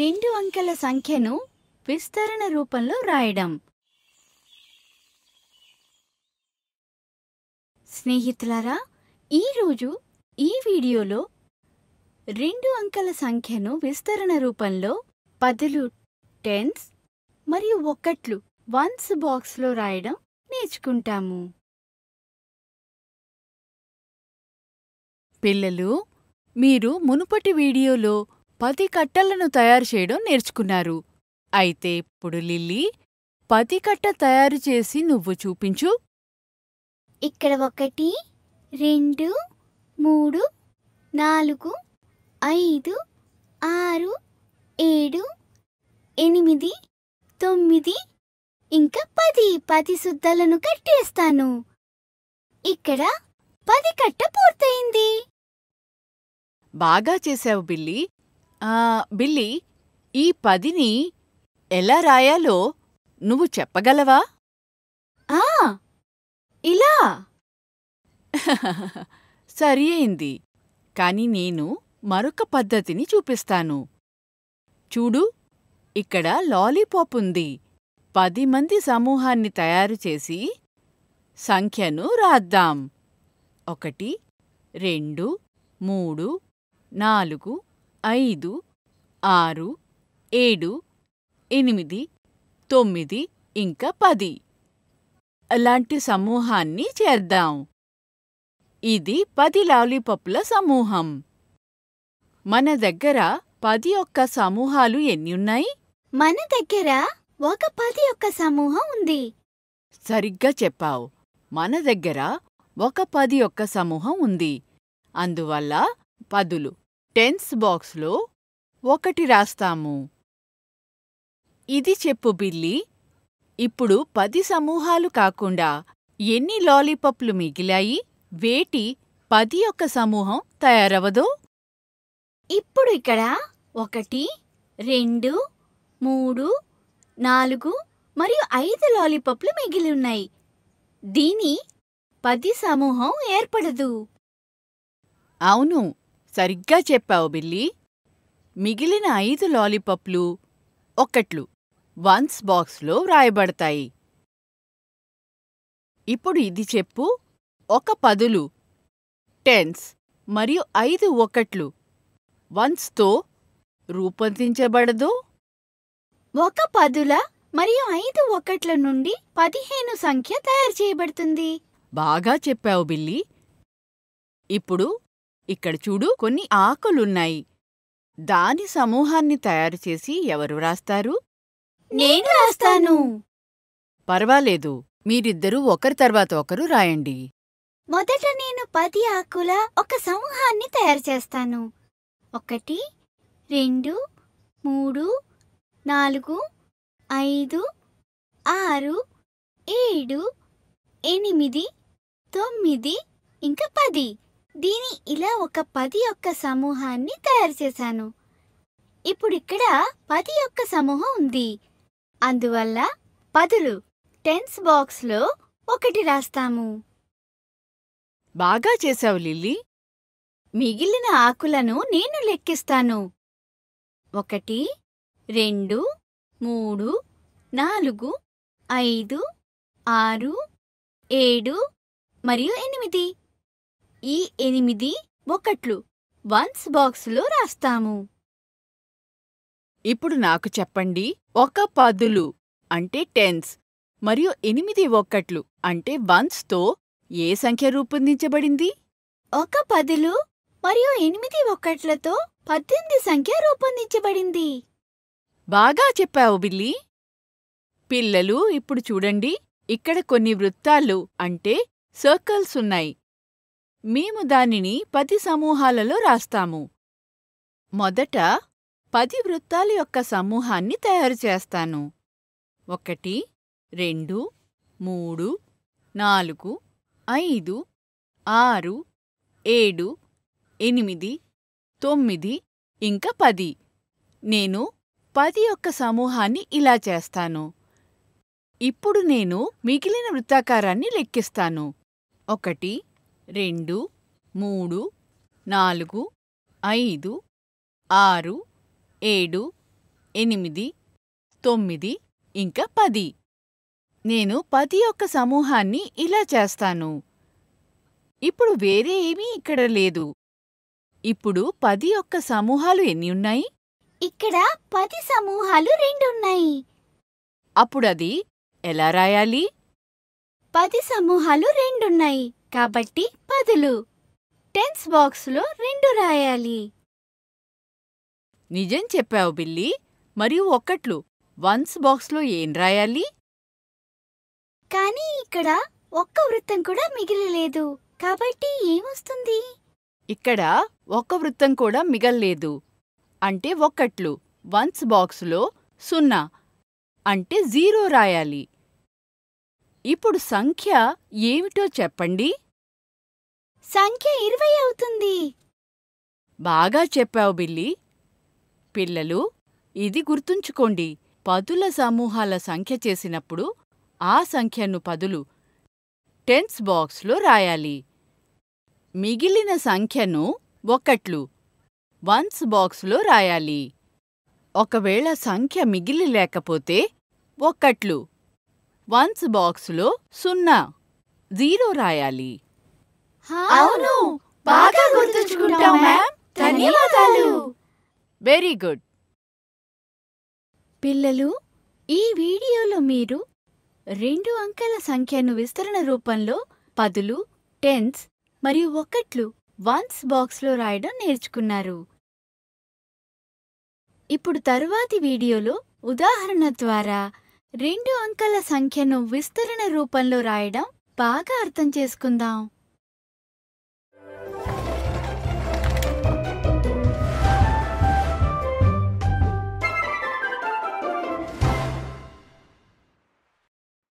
రెండు అంకెల సంఖ్యను విస్తరణ రూపంలో రాయడం స్నేహితులారా ఈరోజు ఈ వీడియోలో రెండు అంకెల సంఖ్యను విస్తరణ రూపంలో పదులు టెన్స్ మరియు ఒకట్లు వన్స్ బాక్స్లో రాయడం నేర్చుకుంటాము పిల్లలు మీరు మునుపటి వీడియోలో పది కట్టలను తయారు చేయడం నేర్చుకున్నారు అయితే ఇప్పుడు లిల్లీ పది కట్ట తయారు చేసి నువ్వు చూపించు ఇక్కడ ఒకటి రెండు మూడు నాలుగు ఐదు ఆరు ఏడు ఎనిమిది తొమ్మిది ఇంకా పది పది సుద్దలను కట్టేస్తాను ఇక్కడ పది కట్ట పూర్తయింది బాగా చేశావు బిల్లి బిల్లీ ఈ పదిని ఎలా రాయాలో నువ్వు చెప్పగలవా ఆ ఇలా సరి అయింది కాని నేను మరొక పద్ధతిని చూపిస్తాను చూడు ఇక్కడ లాలీపాప్ ఉంది పది మంది సమూహాన్ని తయారు చేసి సంఖ్యను రాద్దాం ఒకటి రెండు మూడు నాలుగు ఐదు ఆరు ఏడు ఎనిమిది తొమ్మిది ఇంకా పది అలాంటి సమూహాన్ని చేర్దాం ఇది పది లాలీపప్పుల సమూహం మన దగ్గర పది ఒక్క సమూహాలు ఉన్నాయి మన దగ్గర ఒక పది ఒక్క సమూహం ఉంది సరిగ్గా చెప్పావు మన దగ్గర ఒక పది ఒక్క సమూహం ఉంది అందువల్ల పదులు టెన్స్ బాక్స్లో ఒకటి రాస్తాము ఇది చెప్పు బిల్లి ఇప్పుడు పది సమూహాలు కాకుండా ఎన్ని లాలీపప్లు మిగిలాయి వేటి పది యొక్క సమూహం తయారవదో ఇప్పుడు ఇక్కడ ఒకటి రెండు మూడు నాలుగు మరియు ఐదు లాలీపప్లు మిగిలిన్నాయి దీని పది సమూహం ఏర్పడదు అవును సరిగ్గా చెప్పావు బిల్లీ మిగిలిన ఐదు లాలీపప్లు ఒక్కట్లు వన్స్ బాక్స్లో వ్రాయబడతాయి ఇప్పుడు ఇది చెప్పు ఒక పదులు టెన్స్ మరియు ఐదు ఒకట్లు వన్స్తో రూపొందించబడదు ఒక పదుల మరియు ఐదు ఒకట్ల నుండి పదిహేను సంఖ్య తయారు చేయబడుతుంది బాగా చెప్పావు బిల్లి ఇప్పుడు ఇక్కడ చూడు కొన్ని ఆకులున్నాయి దాని సమూహాన్ని తయారుచేసి ఎవరు రాస్తారు నేను రాస్తాను పర్వాలేదు మీరిద్దరూ ఒకరి తర్వాత ఒకరు రాయండి మొదట నేను పది ఆకుల ఒక సమూహాన్ని తయారు చేస్తాను ఒకటి రెండు మూడు నాలుగు ఐదు ఆరు ఏడు ఎనిమిది తొమ్మిది ఇంకా పది దీని ఇలా ఒక పది యొక్క సమూహాన్ని తయారు చేశాను ఇప్పుడు ఇక్కడ పది యొక్క సమూహం ఉంది అందువల్ల పదులు టెన్స్ బాక్స్లో ఒకటి రాస్తాము బాగా చేశావు లిల్లీ మిగిలిన ఆకులను నేను లెక్కిస్తాను ఒకటి రెండు మూడు నాలుగు ఐదు ఆరు ఏడు మరియు ఎనిమిది ఈ ఎనిమిది ఒకట్లు వన్స్ బాక్సులో రాస్తాము ఇప్పుడు నాకు చెప్పండి ఒక పదులు అంటే టెన్స్ మరియు ఎనిమిది ఒక్కట్లు అంటే వన్స్తో ఏ సంఖ్య రూపొందించబడింది ఒక పదులు మరియు ఎనిమిది ఒక్కట్లతో పద్దెనిమిది సంఖ్య రూపొందించబడింది బాగా చెప్పావు బిల్లి పిల్లలు ఇప్పుడు చూడండి ఇక్కడ కొన్ని వృత్తాలు అంటే సర్కిల్స్ ఉన్నాయి మేము దానిని పది సమూహాలలో రాస్తాము మొదట పది వృత్తాల యొక్క సమూహాన్ని తయారు చేస్తాను ఒకటి రెండు మూడు నాలుగు ఐదు ఆరు ఏడు ఎనిమిది తొమ్మిది ఇంకా పది నేను పది యొక్క సమూహాన్ని ఇలా చేస్తాను ఇప్పుడు నేను మిగిలిన వృత్తాకారాన్ని లెక్కిస్తాను ఒకటి రెండు మూడు నాలుగు ఐదు ఆరు ఏడు ఎనిమిది తొమ్మిది ఇంకా పది నేను పది యొక్క సమూహాన్ని ఇలా చేస్తాను ఇప్పుడు వేరే ఏమీ ఇక్కడ లేదు ఇప్పుడు పది యొక్క సమూహాలు ఎన్ని ఉన్నాయి ఇక్కడ పది సమూహాలు రెండున్నాయి అప్పుడది ఎలా రాయాలి పది సమూహాలు రెండున్నాయి కాబట్టి పదులు టెన్స్ బాక్స్లో రెండు రాయాలి నిజం చెప్పావు బిల్లి మరియు ఒక్కట్లు వన్స్ బాక్స్లో ఏం రాయాలి కానీ ఇక్కడ ఒక్క వృత్తం కూడా మిగిలలేదు కాబట్టి ఏమొస్తుంది ఇక్కడ ఒక్క వృత్తం కూడా మిగల్లేదు అంటే ఒక్కట్లు వన్స్ బాక్స్లో సున్నా అంటే జీరో రాయాలి ఇప్పుడు సంఖ్య ఏమిటో చెప్పండి సంఖ్య ఇరవై అవుతుంది బాగా చెప్పావు బిల్లి పిల్లలు ఇది గుర్తుంచుకోండి పదుల సమూహాల సంఖ్య చేసినప్పుడు ఆ సంఖ్యను పదులు టెన్స్ బాక్స్లో రాయాలి మిగిలిన సంఖ్యను ఒకట్లు వన్స్ బాక్స్లో రాయాలి ఒకవేళ సంఖ్య మిగిలి లేకపోతే ఒక్కట్లు వన్స్ లో సున్నా జీరో రాయాలి అవును బాగా గుర్తుంచుకుంటాం మ్యామ్ వెరీ గుడ్ పిల్లలు ఈ వీడియోలో మీరు రెండు అంకెల సంఖ్యను విస్తరణ రూపంలో పదులు టెన్స్ మరియు ఒకట్లు వన్స్ బాక్స్లో రాయడం నేర్చుకున్నారు ఇప్పుడు తరువాతి వీడియోలో ఉదాహరణ ద్వారా రెండు అంకెల సంఖ్యను విస్తరణ రూపంలో రాయడం బాగా అర్థం చేసుకుందాం